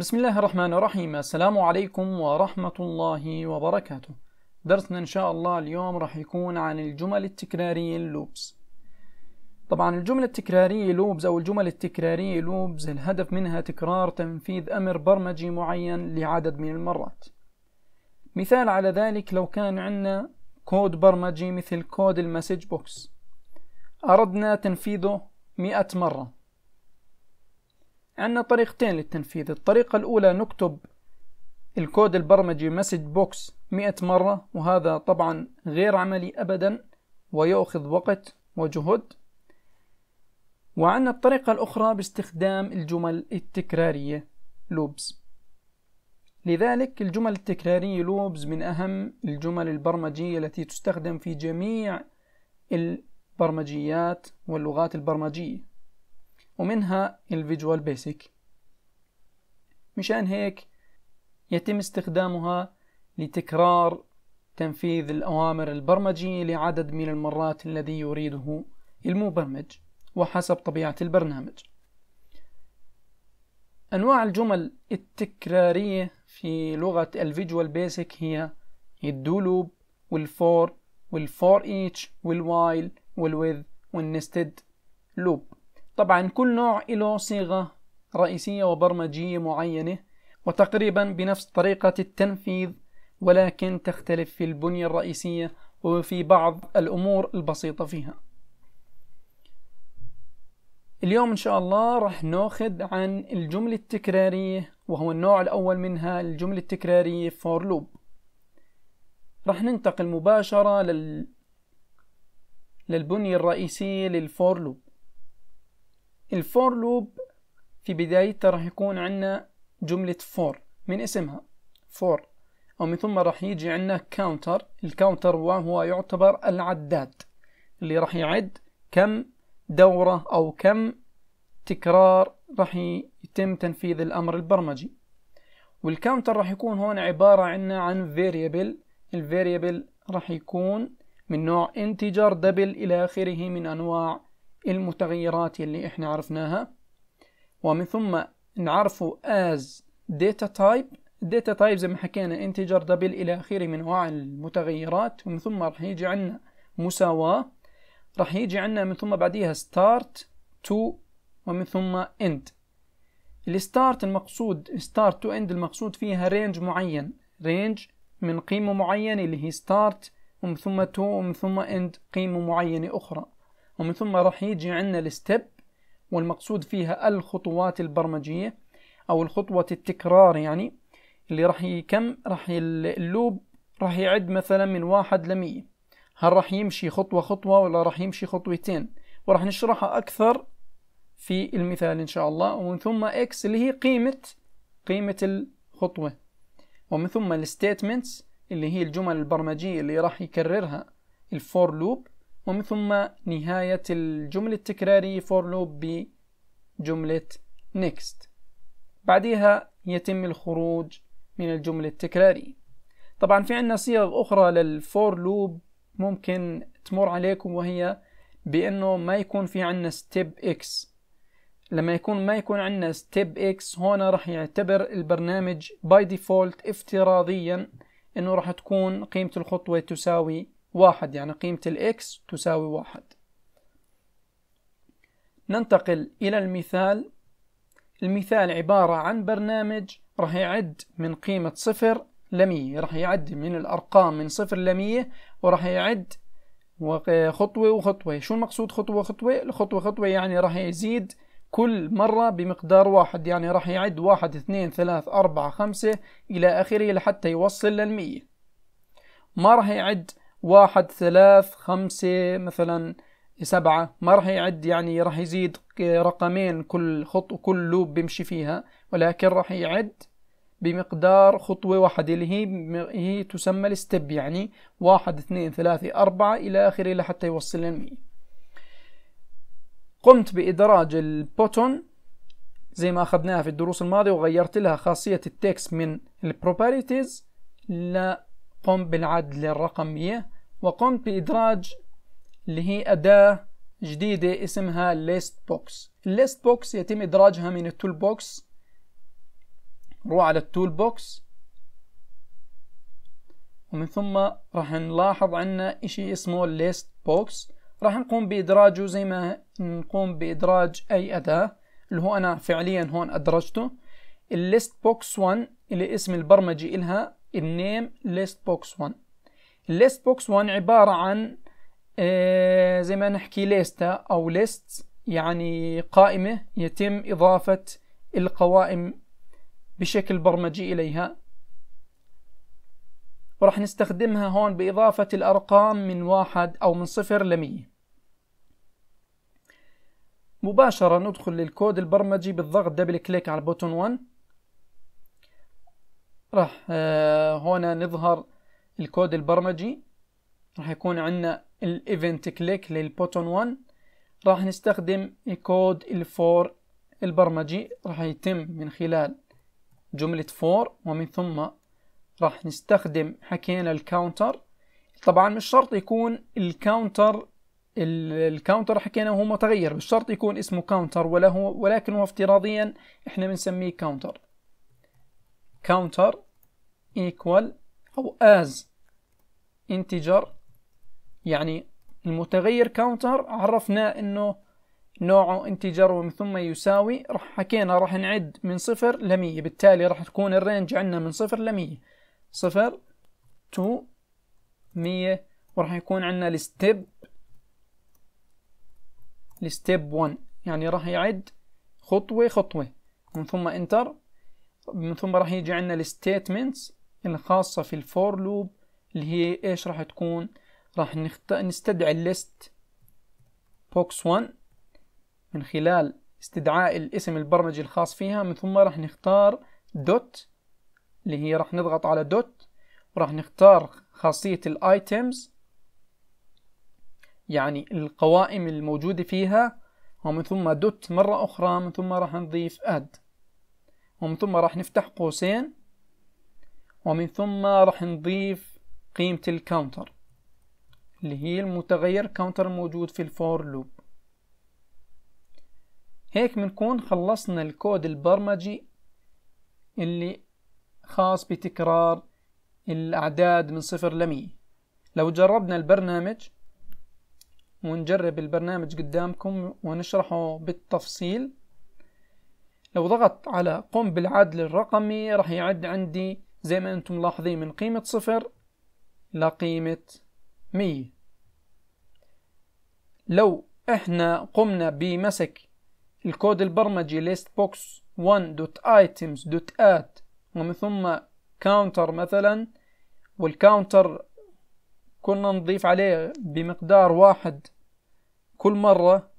بسم الله الرحمن الرحيم السلام عليكم ورحمة الله وبركاته درسنا إن شاء الله اليوم راح يكون عن الجمل التكرارية اللوبز طبعا الجمل التكرارية لوبز أو الجمل التكرارية لوبز الهدف منها تكرار تنفيذ أمر برمجي معين لعدد من المرات مثال على ذلك لو كان عندنا كود برمجي مثل كود المسج بوكس أردنا تنفيذه مئة مرة عندنا طريقتين للتنفيذ الطريقة الأولى نكتب الكود البرمجي مسج بوكس مئة مرة وهذا طبعا غير عملي أبدا ويأخذ وقت وجهد وعندنا الطريقة الأخرى باستخدام الجمل التكرارية لوبز لذلك الجمل التكرارية لوبز من أهم الجمل البرمجية التي تستخدم في جميع البرمجيات واللغات البرمجية ومنها الفيجوال بيسك مشان هيك يتم استخدامها لتكرار تنفيذ الأوامر البرمجية لعدد من المرات الذي يريده المبرمج وحسب طبيعة البرنامج أنواع الجمل التكرارية في لغة الفيجوال بيسك هي الدولوب والفور والفور ايتش والوايل والويذ والنستد لوب طبعا كل نوع له صيغة رئيسية وبرمجية معينة وتقريبا بنفس طريقة التنفيذ ولكن تختلف في البنية الرئيسية وفي بعض الأمور البسيطة فيها اليوم إن شاء الله رح نأخذ عن الجملة التكرارية وهو النوع الأول منها الجملة التكرارية for loop رح ننتقل مباشرة لل... للبنية الرئيسية للفور لوب الفور لوب في بدايته راح يكون عندنا جملة فور من اسمها فور أو من ثم راح يجي عندنا كاونتر الكاونتر هو يعتبر العداد اللي راح يعد كم دورة أو كم تكرار راح يتم تنفيذ الأمر البرمجي والكاونتر راح يكون هون عبارة عنا عن فيريبل الفيريبل راح يكون من نوع انتجر دبل إلى آخره من أنواع المتغيرات اللي احنا عرفناها ومن ثم نعرفه as data type data type زي ما حكينا انتجر دبل الى اخره من انواع المتغيرات ومن ثم راح يجي عندنا مساواة راح يجي عندنا من ثم بعديها start to ومن ثم end الستارت المقصود start to end المقصود فيها رينج معين رينج من قيمة معينة اللي هي start ومن ثم to ومن ثم end قيمة معينة أخرى ومن ثم راح يجي عندنا الستب والمقصود فيها الخطوات البرمجية أو الخطوة التكرار يعني اللي راح يكم راح اللوب راح يعد مثلا من واحد لمية هل راح يمشي خطوة خطوة ولا راح يمشي خطوتين وراح نشرحها أكثر في المثال إن شاء الله ومن ثم إكس اللي هي قيمة قيمة الخطوة ومن ثم الستيتمنتس اللي هي الجمل البرمجية اللي راح يكررها الفور لوب ومن ثم نهاية الجملة التكرارية for loop بجملة next بعدها يتم الخروج من الجملة التكرارية طبعا في عنا صيغ أخرى للفور لوب ممكن تمر عليكم وهي بأنه ما يكون في عنا ستيب إكس لما يكون ما يكون عنا ستيب اكس هنا راح يعتبر البرنامج باي ديفولت افتراضيا انه راح تكون قيمة الخطوة تساوي واحد يعني قيمة الإكس تساوي واحد ننتقل إلى المثال المثال عبارة عن برنامج راح يعد من قيمة صفر لمية راح يعد من الأرقام من صفر لمية وراح يعد خطوة وخطوة شو المقصود خطوة خطوة الخطوة خطوة يعني راح يزيد كل مرة بمقدار واحد يعني راح يعد واحد اثنين ثلاث أربعة خمسة إلى آخره لحتى يوصل للمية ما راح يعد واحد ثلاث خمسة مثلا سبعة ما راح يعد يعني راح يزيد رقمين كل خط كل لوب بيمشي فيها ولكن راح يعد بمقدار خطوة واحدة اللي هي هي تسمى الستب يعني واحد اثنين ثلاثة أربعة إلى آخره لحتى يوصل للمية قمت بإدراج البوتون زي ما أخذناها في الدروس الماضية وغيرت لها خاصية التكست من البروباريتيز قم بالعد للرقم 100 إيه؟ وقمت بإدراج اللي هي أداة جديدة اسمها ليست بوكس الليست بوكس يتم إدراجها من التول بوكس روح على التول بوكس ومن ثم راح نلاحظ عنا إشي اسمه ليست بوكس راح نقوم بإدراجه زي ما نقوم بإدراج أي أداة اللي هو أنا فعليا هون أدرجته الليست بوكس 1 اللي اسم البرمجي إلها النيم ليست بوكس 1 الليست بوكس 1 عبارة عن آه، زي ما نحكي ليستا أو ليست يعني قائمة يتم إضافة القوائم بشكل برمجي إليها وراح نستخدمها هون بإضافة الأرقام من واحد أو من صفر لمية مباشرة ندخل للكود البرمجي بالضغط دبل كليك على بوتون 1 راح آه، هنا نظهر الكود البرمجي راح يكون عندنا الايفنت كليك للبوتون 1 راح نستخدم الكود الفور البرمجي راح يتم من خلال جملة فور ومن ثم راح نستخدم حكينا الكاونتر طبعا مش شرط يكون الكاونتر الكاونتر حكينا هو متغير مش شرط يكون اسمه كاونتر ولا هو ولكن هو افتراضيا احنا بنسميه كاونتر كاونتر equal أو as integer يعني المتغير counter عرفنا إنه نوعه integer ومن ثم يساوي رح حكينا رح نعد من صفر لمية بالتالي رح تكون الرينج عندنا من صفر لمية صفر تو مية وراح يكون عندنا الستيب الستيب 1 يعني راح يعد خطوة خطوة من ثم انتر من ثم راح يجي عندنا الستيتمنتس الخاصة في الفور لوب اللي هي ايش راح تكون راح نخت... نستدعي الليست بوكس 1 من خلال استدعاء الاسم البرمجي الخاص فيها من ثم راح نختار دوت اللي هي راح نضغط على دوت وراح نختار خاصية الايتمز يعني القوائم الموجودة فيها ومن ثم دوت مرة أخرى من ثم راح نضيف اد ومن ثم راح نفتح قوسين ومن ثم راح نضيف قيمة الكاونتر اللي هي المتغير كاونتر الموجود في الفور لوب هيك بنكون خلصنا الكود البرمجي اللي خاص بتكرار الأعداد من صفر لمية لو جربنا البرنامج ونجرب البرنامج قدامكم ونشرحه بالتفصيل لو ضغطت على قم بالعدل الرقمي راح يعد عندي زي ما انتم ملاحظين من قيمة صفر لقيمة مية لو احنا قمنا بمسك الكود البرمجي list box 1.items.add ومن ثم counter مثلا والكاونتر كنا نضيف عليه بمقدار واحد كل مرة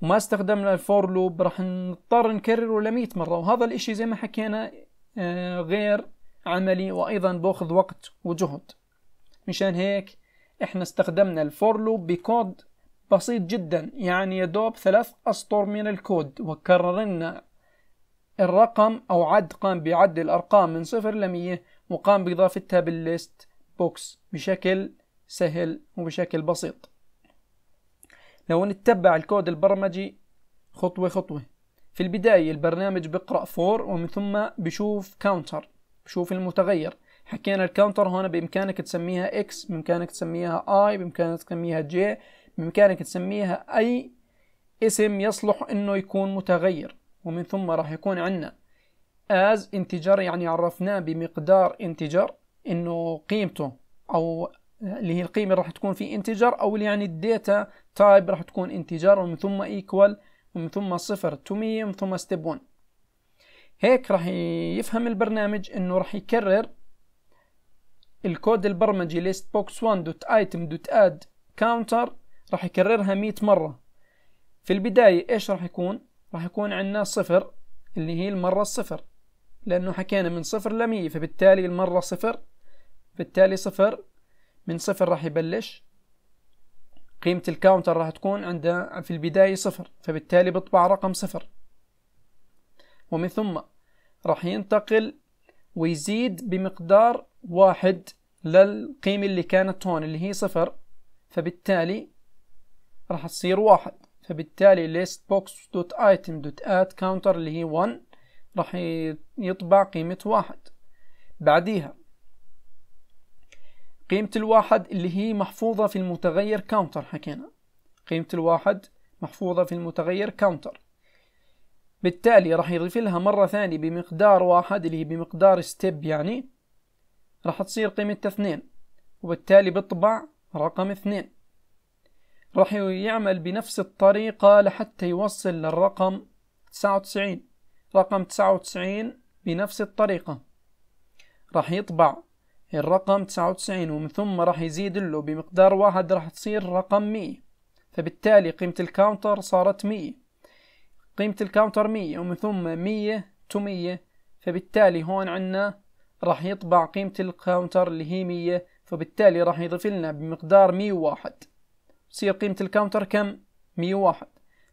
وما استخدمنا الفور لوب راح نضطر نكرره لمية مرة وهذا الاشي زي ما حكينا آه، غير عملي وأيضا باخذ وقت وجهد مشان هيك احنا استخدمنا الفور لوب بكود بسيط جدا يعني يدوب ثلاث أسطر من الكود وكررنا الرقم أو عد قام بعد الأرقام من صفر لمية وقام بإضافتها بالليست بوكس بشكل سهل وبشكل بسيط لو نتبع الكود البرمجي خطوة خطوة في البداية البرنامج بقرأ فور ومن ثم بشوف كاونتر شوف المتغير حكينا الكاونتر هنا بإمكانك تسميها اكس بإمكانك تسميها اي بإمكانك تسميها جي بإمكانك تسميها أي اسم يصلح إنه يكون متغير ومن ثم راح يكون عندنا as انتجر يعني عرفناه بمقدار انتجر إنه قيمته أو اللي هي القيمة راح تكون في انتجر أو يعني الداتا تايب راح تكون انتجر ومن ثم equal ومن ثم صفر to me ومن ثم step 1 هيك راح يفهم البرنامج انه راح يكرر الكود البرمجي list box 1 دوت item دوت add counter راح يكررها 100 مرة في البداية ايش راح يكون راح يكون عندنا صفر اللي هي المرة الصفر لانه حكينا من صفر لمية فبالتالي المرة صفر بالتالي صفر من صفر راح يبلش قيمة الكاونتر راح تكون عندها في البداية صفر فبالتالي بطبع رقم صفر ومن ثم راح ينتقل ويزيد بمقدار واحد للقيمة اللي كانت هون اللي هي صفر فبالتالي راح تصير واحد فبالتالي list box dot item dot add counter اللي هي 1 راح يطبع قيمة واحد بعديها قيمة الواحد اللي هي محفوظة في المتغير كاونتر حكينا قيمة الواحد محفوظة في المتغير كاونتر بالتالي راح يضيف لها مرة ثانية بمقدار واحد اللي هي بمقدار ستيب يعني راح تصير قيمتها اثنين وبالتالي بطبع رقم اثنين راح يعمل بنفس الطريقة لحتى يوصل للرقم تسعة وتسعين رقم تسعة وتسعين بنفس الطريقة راح يطبع الرقم تسعة وتسعين ومن ثم راح يزيد له بمقدار واحد راح تصير رقم مية فبالتالي قيمة الكاونتر صارت مية قيمة الكاونتر 100 ومن ثم 100 تو 100 فبالتالي هون عنا راح يطبع قيمة الكاونتر اللي هي 100 فبالتالي راح يضيف لنا بمقدار 101 تصير قيمة الكاونتر كم؟ 101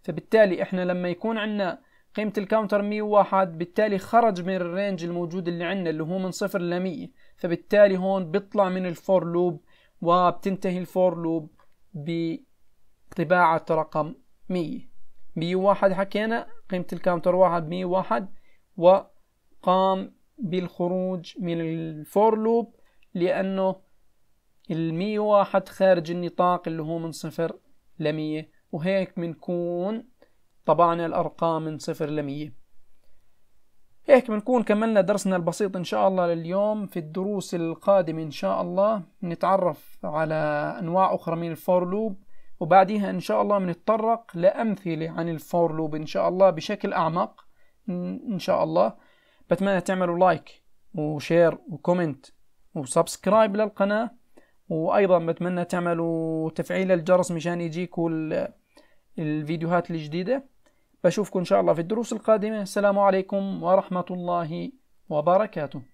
فبالتالي احنا لما يكون عنا قيمة الكاونتر 101 بالتالي خرج من الرينج الموجود اللي عنا اللي هو من صفر ل 100 فبالتالي هون بيطلع من الفور لوب وبتنتهي الفور لوب بطباعة رقم 100 بي واحد حكينا قيمة الكاونتر واحد مية واحد وقام بالخروج من الفور لوب لأنه المية واحد خارج النطاق اللي هو من صفر لمية وهيك بنكون طبعنا الأرقام من صفر لمية هيك بنكون كملنا درسنا البسيط إن شاء الله لليوم في الدروس القادمة إن شاء الله نتعرف على أنواع أخرى من الفور لوب وبعدها إن شاء الله بنتطرق لأمثلة عن الفور لوب إن شاء الله بشكل أعمق إن شاء الله بتمنى تعملوا لايك وشير وكومنت وسبسكرايب للقناة وأيضا بتمنى تعملوا تفعيل الجرس مشان يجيكوا الفيديوهات الجديدة بشوفكم إن شاء الله في الدروس القادمة السلام عليكم ورحمة الله وبركاته